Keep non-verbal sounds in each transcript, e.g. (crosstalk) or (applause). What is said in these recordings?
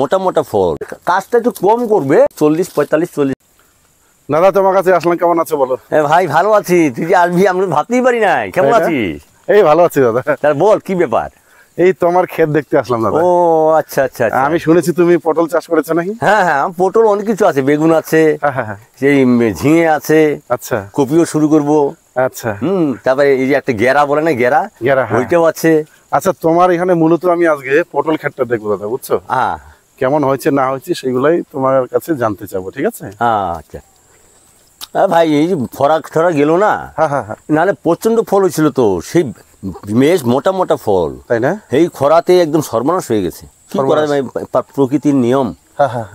মোটা মোটা ফল কাজটা একটু কম করবে চল্লিশ পঁয়তাল্লিশ চল্লিশ দাদা তোমার কাছে আসলাম কেমন আছো বলো হ্যাঁ ভাই ভালো আছি তুই যে আসবি আমরা ভাবতেই পারি নাই কেমন আছিস এই ভালো আছি দাদা তার বল কি ব্যাপার এই তোমার ক্ষেত দেখতে আসলাম দাদা ও আচ্ছা আচ্ছা, আচ্ছা। আমি শুনেছি তুমি পটল চাষ করেছো নাকি হ্যাঁ হ্যাঁ পটল অনেক কিছু আছে বেগুন আছে হ্যাঁ, হ্যাঁ, হ্যাঁ। সেই ঝিঙে আছে আচ্ছা কপিও শুরু করব আচ্ছা হুম তারপরে এই যে একটা গেরা বলে না গেরা গেরা ওইটাও আছে আচ্ছা তোমার এখানে মূলত আমি আজকে পটল ক্ষেতটা দেখবো দাদা বুঝছো হ্যাঁ কেমন হয়েছে না হয়েছে সেগুলাই তোমার কাছে জানতে চাবো ঠিক আছে আচ্ছা ভাই এই যে ফরাক ঠরা গেল না হ্যাঁ, হ্যাঁ, হ্যাঁ। নাহলে প্রচন্ড ফল হয়েছিল তো সেই মেশ মোটা মোটা ফল তাই না এই খরাতে একদম সর্বনাশ হয়ে গেছে কি করা প্রকৃতির নিয়ম হ্যাঁ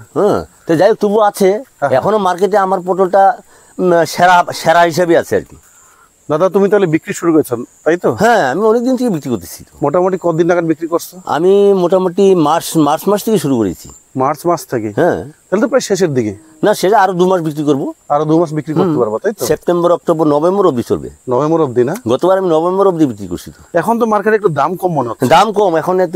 তো যাই হোক তবু আছে এখনো মার্কেটে আমার পটলটা সেরা সেরা হিসেবে আছে আর কি দাদা তুমি তাহলে বিক্রি শুরু করেছেন তাই তো হ্যাঁ আমি অনেকদিন থেকে বিক্রি করতেছি মোটামুটি কতদিন নাগাদ বিক্রি করছো আমি মোটামুটি মার্চ মার্চ মাস থেকে শুরু করেছি মার্চ মাস থেকে হ্যাঁ তাহলে তো প্রায় শেষের দিকে না সেটা আরো দু মাস বিক্রি করবো আরো দু মাস বিক্রি করতে পারবো তাই তো সেপ্টেম্বর অক্টোবর নভেম্বর অব্দি চলবে নভেম্বর অব্দি না গতবার আমি নভেম্বর অব্দি বিক্রি করছি তো এখন তো মার্কেটে একটু দাম কম মনে হচ্ছে দাম কম এখন এত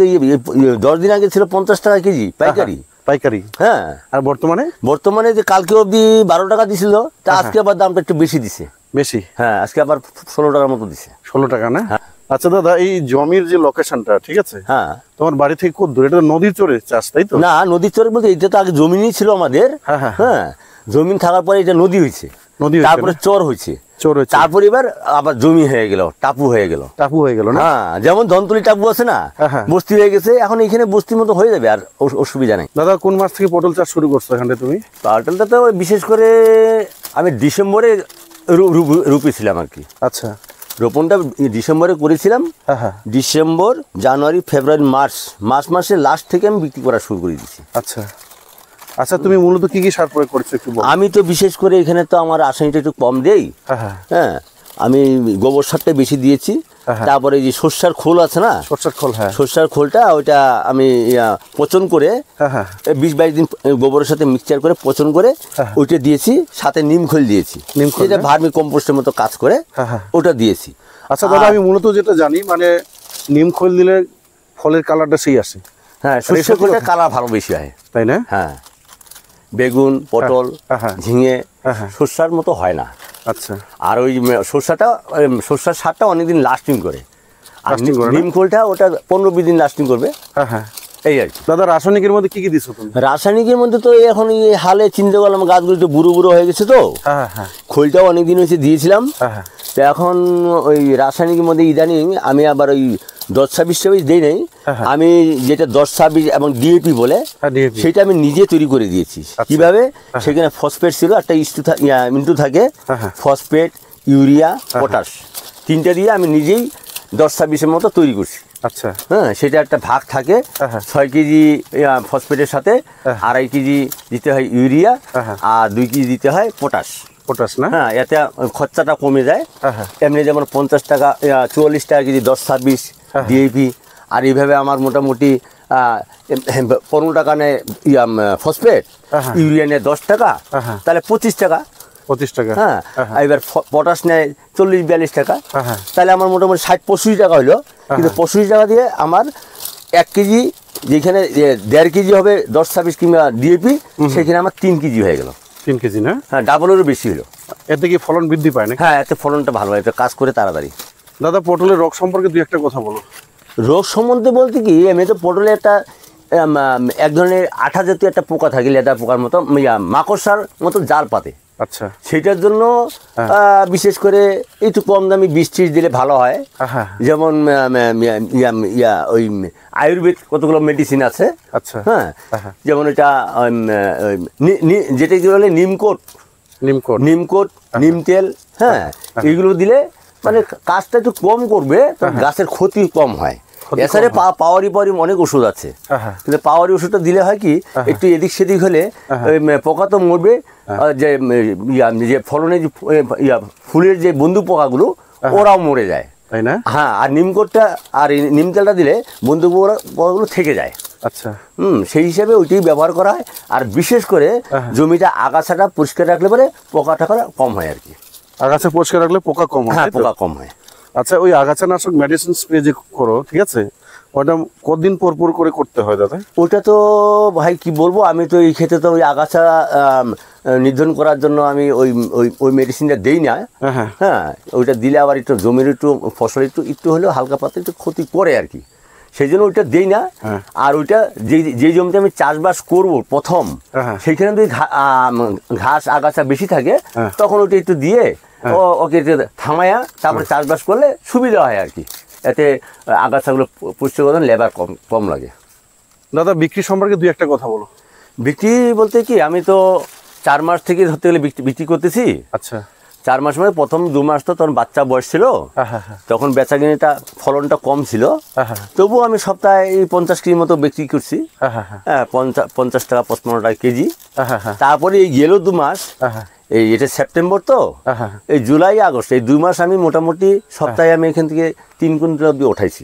দশ দিন আগে ছিল পঞ্চাশ টাকা কেজি পাইকারি পাইকারি হ্যাঁ আর বর্তমানে বর্তমানে যে কালকে অব্দি বারো টাকা দিছিল তা আজকে আবার দামটা একটু বেশি দিছে বেশি হ্যাঁ আজকে আবার ষোলো টাকার মতো দিছে ষোলো টাকা না হ্যাঁ। আচ্ছা দাদা এই জমির যে লোকেশনটা ঠিক আছে হ্যাঁ তোমার বাড়ি থেকে কত দূরে এটা নদীর চরে চাষ তাই তো না নদীর চরে বলতে এটা তো আগে জমিনই ছিল আমাদের হ্যাঁ, হ্যাঁ, হ্যাঁ জমিন থাকার পরে এটা নদী হয়েছে নদী তারপরে চর হয়েছে হয়েছে তারপর এবার আবার জমি হয়ে গেল টাপু হয়ে গেল টাপু হয়ে গেল না যেমন ধনতলি টাপু আছে না বস্তি হয়ে গেছে এখন এখানে বস্তির মতো হয়ে যাবে আর অসুবিধা নেই দাদা কোন মাস থেকে পটল চাষ শুরু করছো এখানে তুমি পটলটা তো বিশেষ করে আমি ডিসেম্বরে রুপি আর কি আচ্ছা রোপণটা ডিসেম্বরে করেছিলাম হ্যাঁ, হ্যাঁ। December January February March March মাসে লাস্ট থেকে আমি বিক্রি করা শুরু করে দিয়েছি আচ্ছা আচ্ছা তুমি মূলত কি কি সার প্রয়োগ করছো একটু আমি তো বিশেষ করে এখানে তো আমার রাসায়নিকটা একটু কম দেই হ্যাঁ, হ্যাঁ। আমি গোবর সারটা বেশি দিয়েছি হ্যাঁ। তারপরে যে সর্ষার খোল আছে না সর্ষার খোল হ্যাঁ সর্ষার খোলটা ওইটা আমি পচন করে হ্যাঁ, হ্যাঁ। বিশ বাইশ দিন গোবরের সাথে মিক্সচার করে পচন করে ওইটা দিয়েছি সাথে নিম খোল দিয়েছি নিম খোল ভার্মি কম্পোস্টের মতো কাজ করে ওটা দিয়েছি আচ্ছা দাদা আমি মূলত যেটা জানি মানে নিম খোল দিলে ফলের কালারটা সেই আসে হ্যাঁ সর্ষের খোলটা কালার ভালো বেশি হয় তাই না হ্যাঁ বেগুন পটল ঝিঙে সর্ষার মতো হয় না আচ্ছা আর ওই সর্ষাটা সর্ষার সারটা অনেকদিন লাস্টিং করে আর নিমকোলটা ওটা পনেরো বিশ দিন লাস্টিং করবে হ্যাঁ হ্যাঁ এই আর দাদা রাসায়নিকের মধ্যে রাসায়নিকের মধ্যে তো এখন হালে চিনতে পারলাম গাছগুলো একটু বুড়ো বুড়ো হয়ে গেছে তো হ্যাঁ, হ্যাঁ, হ্যাঁ। হয়েছে দিয়েছিলাম হ্যাঁ, হ্যাঁ। এখন ওই রাসায়নিকের মধ্যে ইদানিং আমি আবার ওই দশ ছাব্বিশ ছাব্বিশ দিই নাই আমি যেটা দশ ছাব্বিশ এবং ডিএপি বলে সেটা আমি নিজে তৈরি করে দিয়েছি আচ্ছা। কিভাবে সেখানে ফসফেট ছিল একটা ইস্তু মিন্তু থাকে ফসফেট ইউরিয়া পটাশ তিনটা দিয়ে আমি নিজেই দশ ছাব্বিশের মতো তৈরি করছি আচ্ছা হ্যাঁ সেটা একটা ভাগ থাকে ছয় কেজি ফসফেটের সাথে আড়াই কেজি দিতে হয় ইউরিয়া আর দুই কেজি দিতে হয় পটাশ পটাশ না হ্যাঁ এতে খরচাটা কমে যায় এমনি যেমন পঞ্চাশ টাকা চুয়াল্লিশ টাকা কেজি দশ ছাব্বিশ ডিএপি আর এইভাবে আমার মোটামুটি পনেরো টাকা নেয় ফসফেট ইউরিয়া নেয় দশ টাকা তাহলে পঁচিশ টাকা পঁচিশ টাকা হ্যাঁ, হ্যাঁ, হ্যাঁ। এবার পটাশ নেয় চল্লিশ বিয়াল্লিশ টাকা হ্যাঁ, তাহলে আমার মোটামুটি ষাট পঁচিশ টাকা হলো কিন্তু পঁচিশ টাকা দিয়ে আমার এক কেজি যেখানে দেড় কেজি হবে দশ ছাব্বিশ কিংবা ডিএপি সেখানে আমার তিন কেজি হয়ে গেল তিন কেজি না হ্যাঁ ডাবলেরও বেশি হলো এতে কি ফলন বৃদ্ধি পায় না হ্যাঁ এতে ফলনটা ভালো হয় কাজ করে তাড়াতাড়ি দাদা পটলের রোগ সম্পর্কে দুই একটা কথা বলো রোগ সম্বন্ধে বলতে কি আমি তো পটলে একটা এক ধরনের আঠা জাতীয় একটা পোকা থাকে লেদা পোকার মতো মাকড়সার মতো জাল পাতে আচ্ছা সেটার জন্য হ্যাঁ। বিশেষ করে একটু কম দামি বিষ টিস দিলে ভালো হয় হ্যাঁ, হ্যাঁ। যেমন ইয়া ওই আয়ুর্বেদ কতগুলো মেডিসিন আছে আচ্ছা হ্যাঁ যেমন এটা যেটা কি বলে নিমকোট নিমকোট নিমকোট নিম তেল হ্যাঁ এগুলো দিলে মানে কাজটা একটু কম করবে গাছের ক্ষতি কম হয় এছাড়া পাওয়ারি পাওয়ারি অনেক ওষুধ আছে কিন্তু পাওয়ারি ওষুধটা দিলে হয় কি একটু এদিক সেদিক হলে পোকা তো মরবে যে যে ফলনের ইয়া ফুলের যে বন্ধু পোকাগুলো ওরাও মরে যায় তাই না হ্যাঁ আর নিমকোটটা আর নিম তেলটা দিলে বন্ধু পোকাগুলো থেকে যায় আচ্ছা হুম সেই হিসাবে ওইটি ব্যবহার করা হয় আর বিশেষ করে জমিটা আগাছাটা পরিষ্কার রাখলে পরে পোকাটা কম হয় আর কি আগাছা পরিষ্কার রাখলে পোকা কম হয় হ্যাঁ, পোকা কম হয় আচ্ছা ওই আগাছানাশক মেডিসিন স্প্রে যে করো ঠিক আছে ওটা কতদিন পর পর করে করতে হয় দাদা ওটা তো ভাই কি বলবো আমি তো এই ক্ষেত্রে তো ওই আগাছা নির্ধারণ করার জন্য আমি ওই ওই ওই মেডিসিনটা দেই না হ্যাঁ, হ্যাঁ।, হ্যাঁ ওইটা দিলে আবার একটু জমির একটু ফসল একটু একটু হলেও হালকা পাতা একটু ক্ষতি করে আর কি সেই জন্য ওইটা দেই না হ্যাঁ। আর ওইটা যে যে জমিতে আমি চাষবাস করব প্রথম সেইখানে যদি ঘাস আগাছা বেশি থাকে তখন ওইটা একটু দিয়ে ওকে থামায়া তারপরে চাষবাস করলে সুবিধা হয় আর কি এতে আগাছাগুলো পুষ্টিকরণ লেবার কম কম লাগে দাদা বিক্রি সম্পর্কে দুই একটা কথা বলো বিক্রি বলতে কি আমি তো চার মাস থেকে ধরতে গেলে বিক্রি করতেছি আচ্ছা চার মাস মানে প্রথম দু মাস তো তখন বাচ্চা বয়স ছিল হ্যাঁ, হ্যাঁ, হ্যাঁ। তখন বেচা কিনেটা ফলনটা কম ছিল তবুও আমি সপ্তাহে এই পঞ্চাশ কেজি মতো বিক্রি করছি হ্যাঁ পঞ্চাশ টাকা পঁচপন্ন টাকা কেজি তারপরে এই গেল দু মাস এই এটা সেপ্টেম্বর তো এই জুলাই আগস্ট এই দুই মাস আমি মোটামুটি সপ্তাহে আমি এখান থেকে তিন কুইন্টাল অব্দি উঠাইছি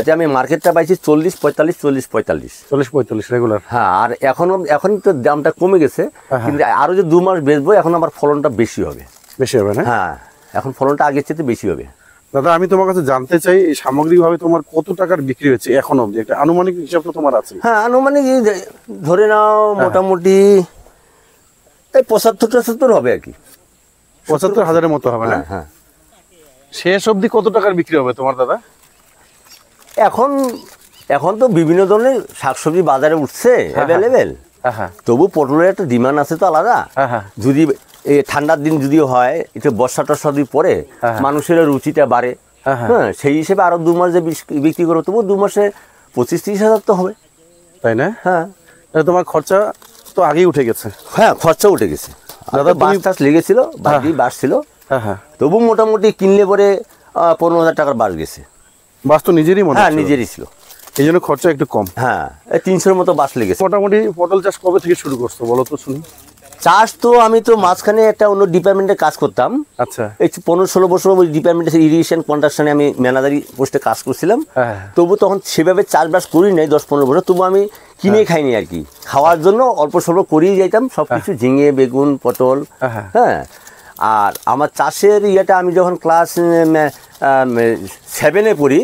এতে আমি মার্কেটটা পাইছি চল্লিশ পঁয়তাল্লিশ চল্লিশ পঁয়তাল্লিশ চল্লিশ পঁয়তাল্লিশ রেগুলার হ্যাঁ আর এখন এখন তো দামটা কমে গেছে কিন্তু আরও যে দু মাস বেচবো এখন আমার ফলনটা বেশি হবে বেশি হবে না হ্যাঁ এখন ফলনটা আগের চেয়ে বেশি হবে দাদা আমি তোমার কাছে জানতে চাই সামগ্রিকভাবে তোমার কত টাকার বিক্রি হয়েছে এখন অবধি একটা আনুমানিক হিসাব তো তোমার আছে হ্যাঁ আনুমানিক ধরে নাও মোটামুটি এই পঁচাত্তর হবে আর কি পঁচাত্তর হাজারের মতো হবে হ্যাঁ, হ্যাঁ শেষ অবধি কত টাকার বিক্রি হবে তোমার দাদা এখন এখন তো বিভিন্ন ধরনের শাকসবজি বাজারে উঠছে অ্যাভেলেবেল হ্যাঁ। হ্যাঁ, তবু পটলের একটা ডিমান্ড আছে তো আলাদা যদি এই ঠান্ডার দিন যদি হয় এটা বর্ষা টর্ষা যদি পরে মানুষের রুচিটা বাড়ে হ্যাঁ সেই হিসেবে আরো দু মাস যে বিক্রি করবো তবু দু মাসে পঁচিশ তিরিশ হাজার তো হবে তাই না হ্যাঁ তোমার খরচা তো আগেই উঠে গেছে হ্যাঁ খরচা উঠে গেছে দাদা বাস টাস লেগেছিল হ্যাঁ। বাকি বাস ছিল হ্যাঁ হ্যাঁ তবু মোটামুটি কিনলে পরে পনেরো হাজার টাকার বাস গেছে বাস তো নিজেরই মনে হ্যাঁ নিজেরই ছিল এই জন্য খরচা একটু কম হ্যাঁ তিনশোর মতো বাস লেগেছে মোটামুটি পটল চাষ কবে থেকে শুরু করছো বলো তো শুনি চাষ তো আমি তো মাঝখানে একটা অন্য ডিপার্টমেন্টে কাজ করতাম আচ্ছা এই পনেরো ষোলো বছর ওই ডিপার্টমেন্টে ইরিগেশন কন্ট্রাকশনে আমি ম্যানেজারি পোস্টে কাজ করছিলাম হ্যাঁ, হ্যাঁ। তবু তখন সেভাবে চাষবাস করি নাই দশ পনেরো বছর তবু আমি কিনে হ্যাঁ। খাইনি আর কি খাওয়ার জন্য অল্প স্বল্প করিয়ে যাইতাম সব কিছু ঝিঙে বেগুন পটল হ্যাঁ আর আমার চাষের ইয়েটা আমি যখন ক্লাস সেভেনে পড়ি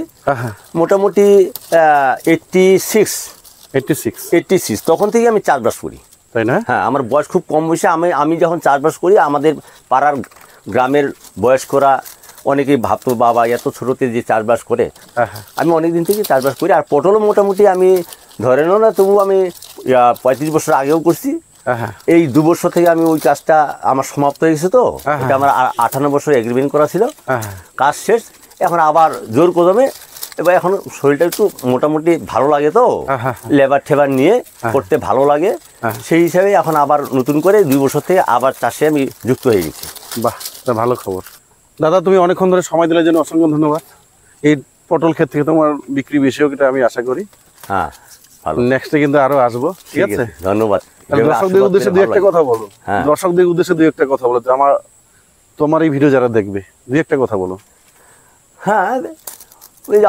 মোটামুটি eighty six eighty six eighty six তখন থেকে আমি চাষবাস করি তাই না হ্যাঁ আমার বয়স খুব কম বয়সে আমি আমি যখন চাষবাস করি আমাদের পাড়ার গ্রামের বয়স্করা অনেকেই ভাবতো বাবা এত ছোটোতে যে চাষবাস করে হ্যাঁ, হ্যাঁ। আমি অনেক দিন থেকে চাষবাস করি আর পটলও মোটামুটি আমি ধরে নো না তবু আমি পঁয়ত্রিশ বছর আগেও করছি হ্যাঁ, এই দু বছর থেকে আমি ওই কাজটা আমার সমাপ্ত হয়ে গেছে তো এটা আমার আঠান্ন বছর এগ্রিমেন্ট করা ছিল কাজ শেষ এখন আবার জোর কদমে এবার এখন শরীরটা একটু মোটামুটি ভালো লাগে তো লেবার ঠেবার নিয়ে করতে ভালো লাগে হ্যাঁ, সেই হিসাবে এখন আবার নতুন করে দুই বছর থেকে আবার চাষে আমি যুক্ত হয়ে গেছি বাহ ভালো খবর দাদা তুমি অনেকক্ষণ ধরে সময় দিলে জন্য অসংখ্য ধন্যবাদ এই পটল ক্ষেত থেকে তোমার বিক্রি বেশি হোক এটা আমি আশা করি হ্যাঁ ভালো নেক্সটে কিন্তু আরো আসবো ঠিক আছে ধন্যবাদ হ্যাঁ। দর্শকদের উদ্দেশ্যে দু একটা কথা বলো দর্শকদের উদ্দেশ্যে দু একটা কথা বলো আমার তোমার এই ভিডিও যারা দেখবে দু একটা কথা বলো হ্যাঁ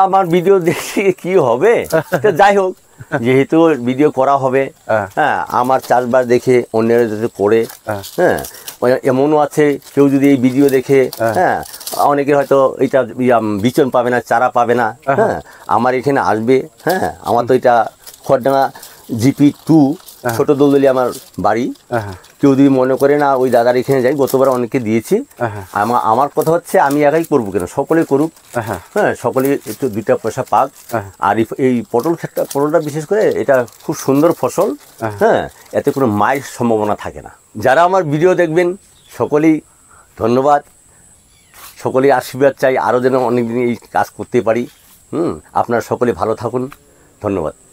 আমার ভিডিও দেখে কি হবে (laughs) যাই হোক যেহেতু ভিডিও করা হবে হ্যাঁ।, হ্যাঁ আমার চাষবাস দেখে অন্যরা যদি করে হ্যাঁ, হ্যাঁ মানে এমনও আছে কেউ যদি এই ভিডিও দেখে হ্যাঁ, হ্যাঁ অনেকে হয়তো এটা বিচন পাবে না চারা পাবে না হ্যাঁ আমার এখানে আসবে হ্যাঁ আমার তো এটা খড়ডাঙ্গা জিপি টু ছোট দলদলি আমার বাড়ি কেউ যদি মনে করে না ওই দাদার এখানে যাই গতবার অনেকে দিয়েছি হ্যাঁ, হ্যাঁ। আমার আমার কথা হচ্ছে আমি একাই করবো কেন সকলে করুক হ্যাঁ, হ্যাঁ। সকলে একটু দুইটা পয়সা পাক আর এই পটল ক্ষেত্রে পটলটা বিশেষ করে এটা খুব সুন্দর ফসল হ্যাঁ এতে কোনো মায়ের সম্ভাবনা থাকে না যারা আমার ভিডিও দেখবেন সকলেই ধন্যবাদ সকলেই আশীর্বাদ চাই আরও যেন অনেক এই কাজ করতে পারি হুম আপনারা সকলে ভালো থাকুন ধন্যবাদ